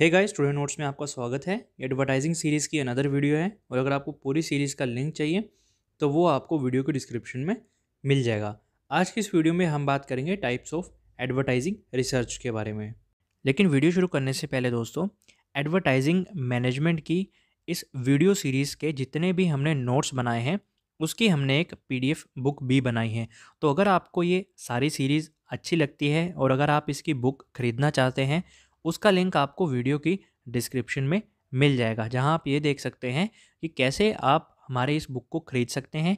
hey guys student notes में आपका स्वागत है एडवर्टाइजिंग सीरीज़ की अनदर वीडियो है और अगर आपको पूरी सीरीज़ का लिंक चाहिए तो वो आपको वीडियो के डिस्क्रिप्शन में मिल जाएगा आज की इस वीडियो में हम बात करेंगे टाइप्स ऑफ एडवर्टाइजिंग रिसर्च के बारे में लेकिन वीडियो शुरू करने से पहले दोस्तों एडवर्टाइजिंग मैनेजमेंट की इस वीडियो सीरीज़ के जितने भी हमने नोट्स बनाए हैं उसकी हमने एक पी बुक भी बनाई है तो अगर आपको ये सारी सीरीज़ अच्छी लगती है और अगर आप इसकी बुक ख़रीदना चाहते हैं उसका लिंक आपको वीडियो की डिस्क्रिप्शन में मिल जाएगा जहां आप ये देख सकते हैं कि कैसे आप हमारे इस बुक को ख़रीद सकते हैं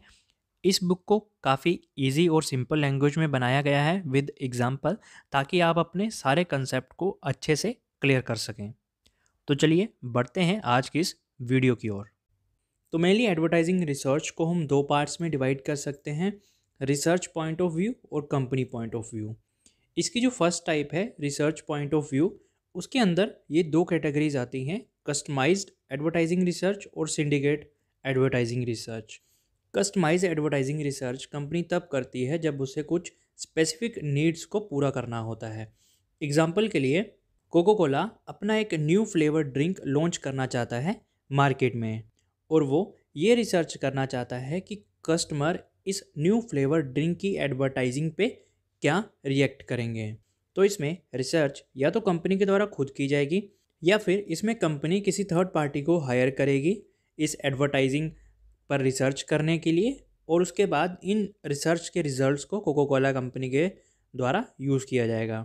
इस बुक को काफ़ी इजी और सिंपल लैंग्वेज में बनाया गया है विद एग्ज़ाम्पल ताकि आप अपने सारे कंसेप्ट को अच्छे से क्लियर कर सकें तो चलिए बढ़ते हैं आज की इस वीडियो की ओर तो मेनली एडवर्टाइजिंग रिसर्च को हम दो पार्ट्स में डिवाइड कर सकते हैं रिसर्च पॉइंट ऑफ व्यू और कंपनी पॉइंट ऑफ व्यू इसकी जो फर्स्ट टाइप है रिसर्च पॉइंट ऑफ व्यू उसके अंदर ये दो कैटेगरीज आती हैं कस्टमाइज एडवर्टाइजिंग रिसर्च और syndicate advertising research customize advertising research company तब करती है जब उसे कुछ स्पेसिफिक नीड्स को पूरा करना होता है एग्जाम्पल के लिए कोको कोला अपना एक न्यू फ्लेवर ड्रिंक लॉन्च करना चाहता है मार्केट में और वो ये रिसर्च करना चाहता है कि कस्टमर इस न्यू फ्लेवर ड्रिंक की एडवर्टाइजिंग पे क्या रिएक्ट करेंगे तो इसमें रिसर्च या तो कंपनी के द्वारा खुद की जाएगी या फिर इसमें कंपनी किसी थर्ड पार्टी को हायर करेगी इस एडवर्टाइजिंग पर रिसर्च करने के लिए और उसके बाद इन रिसर्च के रिजल्ट्स को कोको कोला कंपनी के द्वारा यूज़ किया जाएगा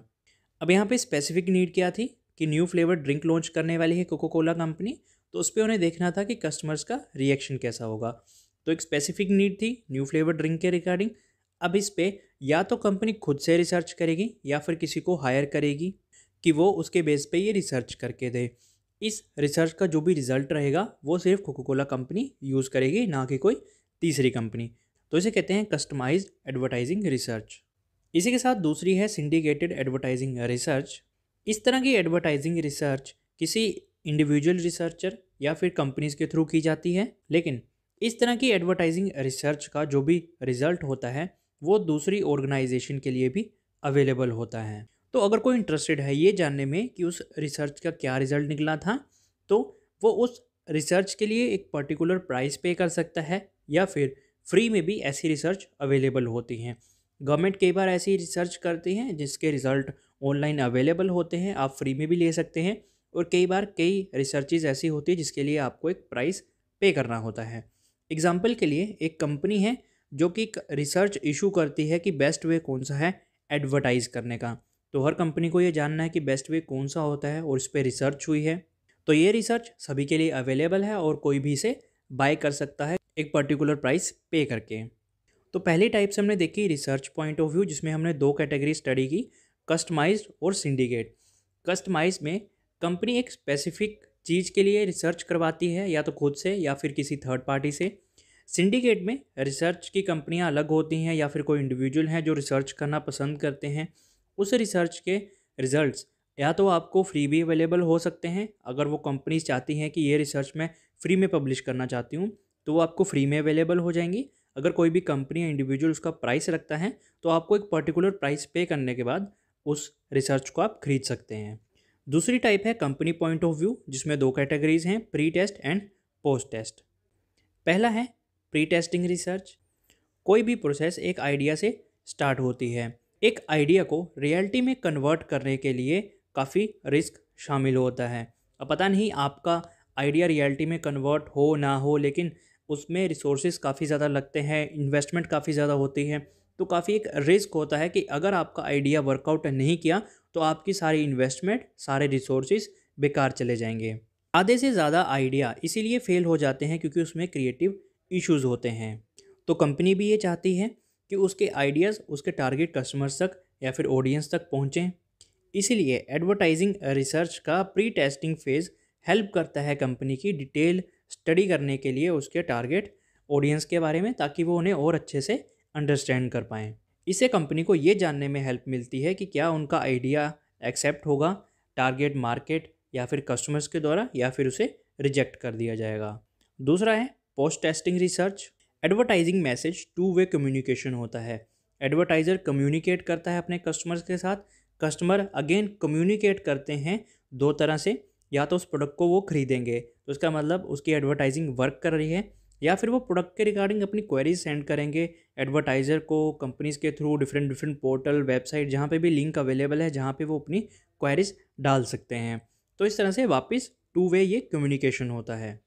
अब यहाँ पे स्पेसिफिक नीड क्या थी कि न्यू फ्लेवर ड्रिंक लॉन्च करने वाली है कोको कोला कंपनी तो उस पर उन्हें देखना था कि कस्टमर्स का रिएक्शन कैसा होगा तो एक स्पेसिफिक नीड थी न्यू फ्लेवर ड्रिंक के रिगार्डिंग अब इस पर या तो कंपनी खुद से रिसर्च करेगी या फिर किसी को हायर करेगी कि वो उसके बेस पे ये रिसर्च करके दे इस रिसर्च का जो भी रिज़ल्ट रहेगा वो सिर्फ कोको कोला कंपनी यूज़ करेगी ना कि कोई तीसरी कंपनी तो इसे कहते हैं कस्टमाइज एडवर्टाइजिंग रिसर्च इसी के साथ दूसरी है सिंडिकेटेड एडवर्टाइजिंग रिसर्च इस तरह की एडवर्टाइजिंग रिसर्च किसी इंडिविजुअल रिसर्चर या फिर कंपनीज के थ्रू की जाती है लेकिन इस तरह की एडवर्टाइजिंग रिसर्च का जो भी रिज़ल्ट होता है वो दूसरी ऑर्गेनाइजेशन के लिए भी अवेलेबल होता है तो अगर कोई इंटरेस्टेड है ये जानने में कि उस रिसर्च का क्या रिज़ल्ट निकला था तो वो उस रिसर्च के लिए एक पर्टिकुलर प्राइस पे कर सकता है या फिर फ्री में भी ऐसी रिसर्च अवेलेबल होती हैं गवर्नमेंट कई बार ऐसी रिसर्च करती हैं जिसके रिज़ल्ट ऑनलाइन अवेलेबल होते हैं आप फ्री में भी ले सकते हैं और कई बार कई रिसर्चेज ऐसी होती है जिसके लिए आपको एक प्राइस पे करना होता है एग्ज़ाम्पल के लिए एक कंपनी है जो कि रिसर्च इशू करती है कि बेस्ट वे कौन सा है एडवर्टाइज़ करने का तो हर कंपनी को ये जानना है कि बेस्ट वे कौन सा होता है और इस पर रिसर्च हुई है तो ये रिसर्च सभी के लिए अवेलेबल है और कोई भी इसे बाय कर सकता है एक पर्टिकुलर प्राइस पे करके तो पहली टाइप से हमने देखी रिसर्च पॉइंट ऑफ व्यू जिसमें हमने दो कैटेगरी स्टडी की कस्टमाइज और सिंडिकेट कस्टमाइज में कंपनी एक स्पेसिफिक चीज़ के लिए रिसर्च करवाती है या तो खुद से या फिर किसी थर्ड पार्टी से सिंडिकेट में रिसर्च की कंपनियां अलग होती हैं या फिर कोई इंडिविजुअल हैं जो रिसर्च करना पसंद करते हैं उस रिसर्च के रिजल्ट्स या तो आपको फ्री भी अवेलेबल हो सकते हैं अगर वो कंपनीज चाहती हैं कि ये रिसर्च मैं फ्री में पब्लिश करना चाहती हूँ तो वो आपको फ्री में अवेलेबल हो जाएंगी अगर कोई भी कंपनी या इंडिविजुअल उसका प्राइस रखता है तो आपको एक पर्टिकुलर प्राइस पे करने के बाद उस रिसर्च को आप खरीद सकते हैं दूसरी टाइप है कंपनी पॉइंट ऑफ व्यू जिसमें दो कैटेगरीज हैं pre test and post test पहला है प्री टेस्टिंग रिसर्च कोई भी प्रोसेस एक आइडिया से स्टार्ट होती है एक आइडिया को रियलिटी में कन्वर्ट करने के लिए काफ़ी रिस्क शामिल होता है अब पता नहीं आपका आइडिया रियलिटी में कन्वर्ट हो ना हो लेकिन उसमें रिसोर्सेज काफ़ी ज़्यादा लगते हैं इन्वेस्टमेंट काफ़ी ज़्यादा होती है तो काफ़ी एक रिस्क होता है कि अगर आपका आइडिया वर्कआउट नहीं किया तो आपकी सारी इन्वेस्टमेंट सारे रिसोर्सेज बेकार चले जाएंगे आधे से ज़्यादा आइडिया इसीलिए फेल हो जाते हैं क्योंकि उसमें क्रिएटिव इश्यूज़ होते हैं तो कंपनी भी ये चाहती है कि उसके आइडियाज़ उसके टारगेट कस्टमर्स तक या फिर ऑडियंस तक पहुँचें इसीलिए एडवर्टाइजिंग रिसर्च का प्री टेस्टिंग फेज़ हेल्प करता है कंपनी की डिटेल स्टडी करने के लिए उसके टारगेट ऑडियंस के बारे में ताकि वो उन्हें और अच्छे से अंडरस्टैंड कर पाएँ इससे कंपनी को ये जानने में हेल्प मिलती है कि क्या उनका आइडिया एक्सेप्ट होगा टारगेट मार्केट या फिर कस्टमर्स के द्वारा या फिर उसे रिजेक्ट कर दिया जाएगा दूसरा है post testing research advertising message two way communication होता है एडवर्टाइज़र कम्युनिकेट करता है अपने कस्टमर्स के साथ कस्टमर अगेन कम्युनिकेट करते हैं दो तरह से या तो उस प्रोडक्ट को वो खरीदेंगे तो उसका मतलब उसकी एडवर्टाइजिंग वर्क कर रही है या फिर वो प्रोडक्ट के रिगार्डिंग अपनी क्वेरीज सेंड करेंगे एडवर्टाइज़र को कंपनीज के through different different portal website जहाँ पे भी लिंक अवेलेबल है जहाँ पे वो अपनी क्वेरीज डाल सकते हैं तो इस तरह से वापस टू वे ये कम्युनिकेशन होता है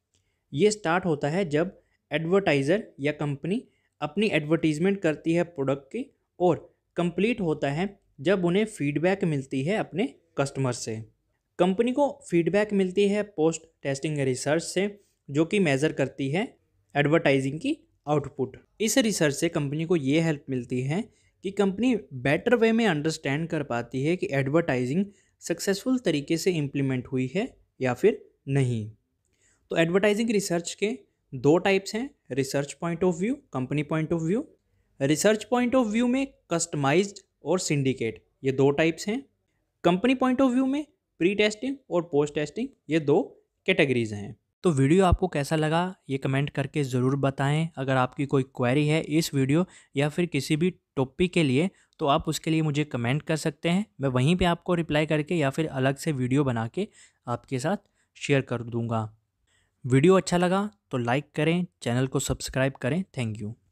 ये स्टार्ट होता है जब एडवर्टाइज़र या कंपनी अपनी एडवर्टीज़मेंट करती है प्रोडक्ट की और कंप्लीट होता है जब उन्हें फीडबैक मिलती है अपने कस्टमर से कंपनी को फीडबैक मिलती है पोस्ट टेस्टिंग रिसर्च से जो कि मेज़र करती है एडवर्टाइजिंग की आउटपुट इस रिसर्च से कंपनी को ये हेल्प मिलती है कि कंपनी बेटर वे में अंडरस्टैंड कर पाती है कि एडवर्टाइजिंग सक्सेसफुल तरीके से इम्प्लीमेंट हुई है या फिर नहीं तो एडवर्टाइजिंग रिसर्च के दो टाइप्स हैं research point of view company point of view research point of view में कस्टमाइज और सिंडिकेट ये दो टाइप्स हैं कंपनी पॉइंट ऑफ व्यू में प्री टेस्टिंग और पोस्ट टेस्टिंग ये दो कैटेगरीज हैं तो वीडियो आपको कैसा लगा ये कमेंट करके ज़रूर बताएं अगर आपकी कोई क्वेरी है इस वीडियो या फिर किसी भी टॉपिक के लिए तो आप उसके लिए मुझे कमेंट कर सकते हैं मैं वहीं पे आपको रिप्लाई करके या फिर अलग से वीडियो बना के आपके साथ शेयर कर दूँगा वीडियो अच्छा लगा तो लाइक करें चैनल को सब्सक्राइब करें थैंक यू